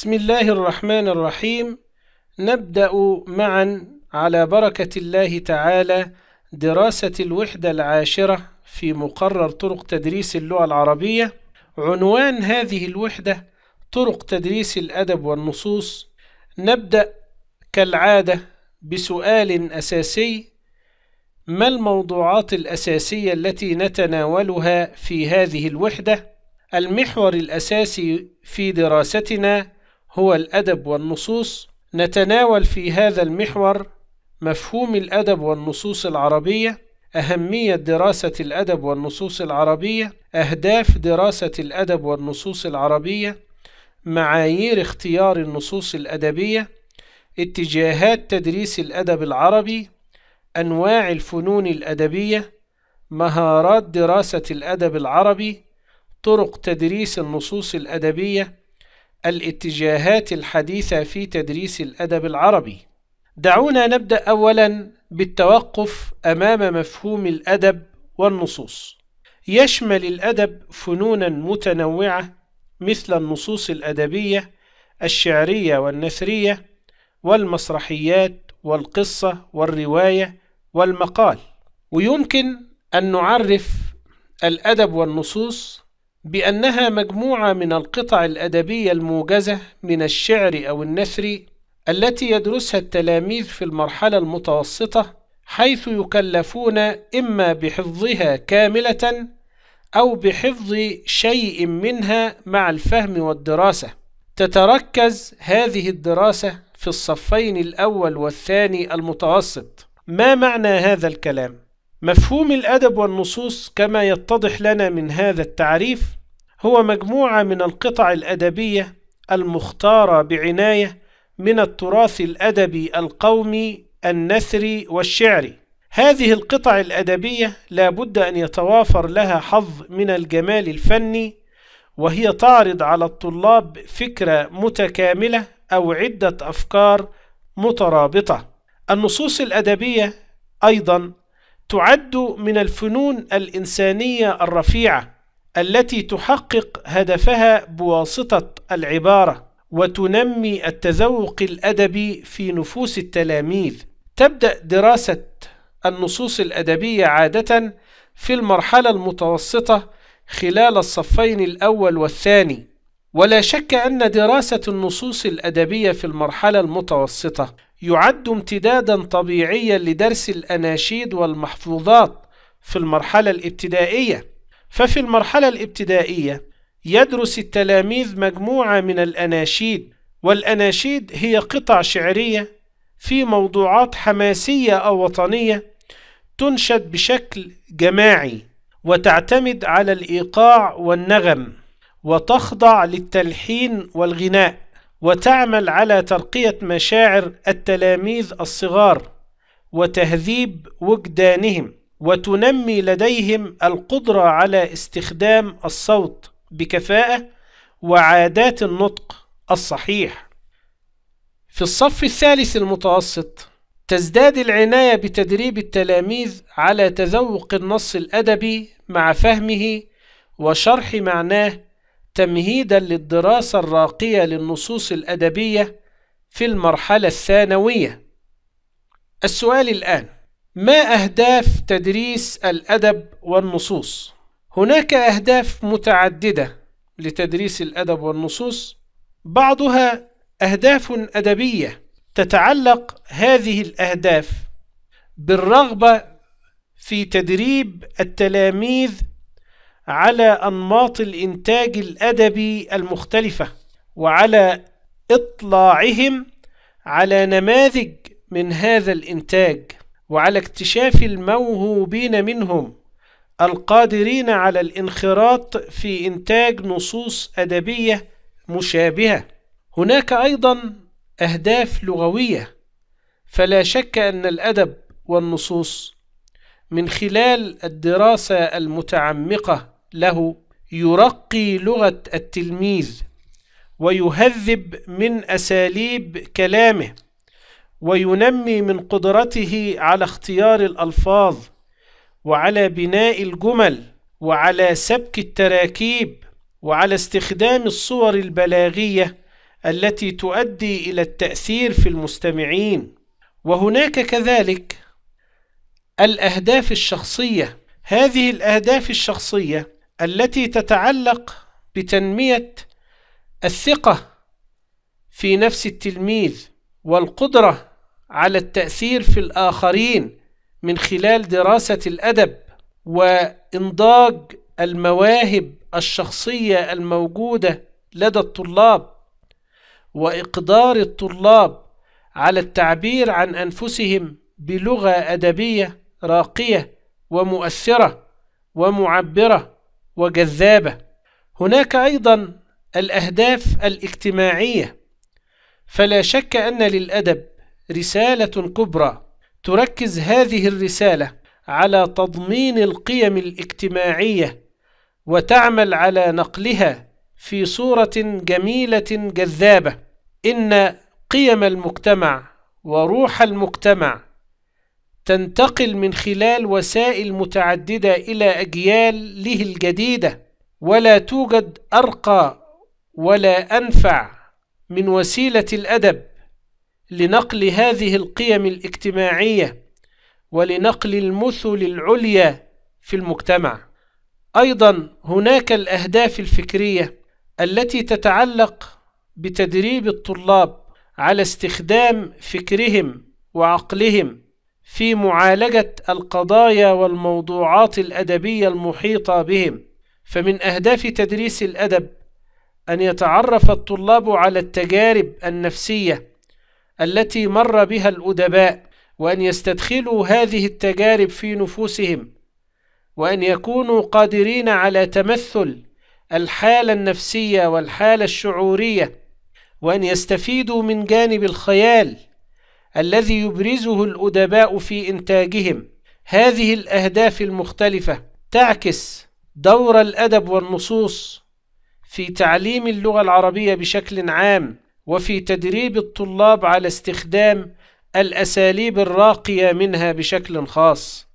بسم الله الرحمن الرحيم نبدأ معا على بركة الله تعالى دراسة الوحدة العاشرة في مقرر طرق تدريس اللغة العربية عنوان هذه الوحدة طرق تدريس الأدب والنصوص نبدأ كالعادة بسؤال أساسي ما الموضوعات الأساسية التي نتناولها في هذه الوحدة؟ المحور الأساسي في دراستنا هو الأدب والنصوص نتناول في هذا المحور مفهوم الأدب والنصوص العربية أهمية دراسة الأدب والنصوص العربية أهداف دراسة الأدب والنصوص العربية معايير اختيار النصوص الأدبية اتجاهات تدريس الأدب العربي أنواع الفنون الأدبية مهارات دراسة الأدب العربي طرق تدريس النصوص الأدبية الاتجاهات الحديثة في تدريس الأدب العربي. دعونا نبدأ أولاً بالتوقف أمام مفهوم الأدب والنصوص. يشمل الأدب فنوناً متنوعة مثل النصوص الأدبية، الشعرية والنثرية، والمسرحيات، والقصة، والرواية، والمقال. ويمكن أن نعرف الأدب والنصوص بأنها مجموعة من القطع الأدبية الموجزة من الشعر أو النثر التي يدرسها التلاميذ في المرحلة المتوسطة حيث يكلفون إما بحفظها كاملة أو بحفظ شيء منها مع الفهم والدراسة تتركز هذه الدراسة في الصفين الأول والثاني المتوسط ما معنى هذا الكلام؟ مفهوم الأدب والنصوص كما يتضح لنا من هذا التعريف هو مجموعة من القطع الأدبية المختارة بعناية من التراث الأدبي القومي النثري والشعري هذه القطع الأدبية لا بد أن يتوافر لها حظ من الجمال الفني وهي تعرض على الطلاب فكرة متكاملة أو عدة أفكار مترابطة النصوص الأدبية أيضا تعد من الفنون الإنسانية الرفيعة التي تحقق هدفها بواسطة العبارة وتنمي التذوق الأدبي في نفوس التلاميذ تبدأ دراسة النصوص الأدبية عادة في المرحلة المتوسطة خلال الصفين الأول والثاني ولا شك أن دراسة النصوص الأدبية في المرحلة المتوسطة يعد امتدادا طبيعيا لدرس الأناشيد والمحفوظات في المرحلة الابتدائية ففي المرحلة الابتدائية يدرس التلاميذ مجموعة من الأناشيد والأناشيد هي قطع شعرية في موضوعات حماسية أو وطنية تنشد بشكل جماعي وتعتمد على الإيقاع والنغم وتخضع للتلحين والغناء وتعمل على ترقية مشاعر التلاميذ الصغار وتهذيب وجدانهم وتنمي لديهم القدرة على استخدام الصوت بكفاءة وعادات النطق الصحيح. في الصف الثالث المتوسط تزداد العناية بتدريب التلاميذ على تذوق النص الأدبي مع فهمه وشرح معناه تمهيدا للدراسة الراقية للنصوص الأدبية في المرحلة الثانوية السؤال الآن ما أهداف تدريس الأدب والنصوص؟ هناك أهداف متعددة لتدريس الأدب والنصوص بعضها أهداف أدبية تتعلق هذه الأهداف بالرغبة في تدريب التلاميذ على أنماط الإنتاج الأدبي المختلفة وعلى إطلاعهم على نماذج من هذا الإنتاج وعلى اكتشاف الموهوبين منهم القادرين على الانخراط في إنتاج نصوص أدبية مشابهة هناك أيضا أهداف لغوية فلا شك أن الأدب والنصوص من خلال الدراسة المتعمقة له يرقي لغة التلميذ ويهذب من أساليب كلامه وينمي من قدرته على اختيار الألفاظ وعلى بناء الجمل وعلى سبك التراكيب وعلى استخدام الصور البلاغية التي تؤدي إلى التأثير في المستمعين وهناك كذلك الأهداف الشخصية هذه الأهداف الشخصية التي تتعلق بتنمية الثقة في نفس التلميذ والقدرة على التأثير في الآخرين من خلال دراسة الأدب وإنضاج المواهب الشخصية الموجودة لدى الطلاب وإقدار الطلاب على التعبير عن أنفسهم بلغة أدبية راقية ومؤثرة ومعبرة وجذابة هناك أيضا الأهداف الاجتماعية فلا شك أن للأدب رسالة كبرى تركز هذه الرسالة على تضمين القيم الاجتماعية وتعمل على نقلها في صورة جميلة جذابة إن قيم المجتمع وروح المجتمع تنتقل من خلال وسائل متعددة إلى أجياله الجديدة ولا توجد أرقى ولا أنفع من وسيلة الأدب لنقل هذه القيم الاجتماعية ولنقل المثل العليا في المجتمع أيضا هناك الأهداف الفكرية التي تتعلق بتدريب الطلاب على استخدام فكرهم وعقلهم في معالجة القضايا والموضوعات الأدبية المحيطة بهم فمن أهداف تدريس الأدب أن يتعرف الطلاب على التجارب النفسية التي مر بها الأدباء وأن يستدخلوا هذه التجارب في نفوسهم وأن يكونوا قادرين على تمثل الحالة النفسية والحالة الشعورية وأن يستفيدوا من جانب الخيال الذي يبرزه الأدباء في إنتاجهم هذه الأهداف المختلفة تعكس دور الأدب والنصوص في تعليم اللغة العربية بشكل عام وفي تدريب الطلاب على استخدام الأساليب الراقية منها بشكل خاص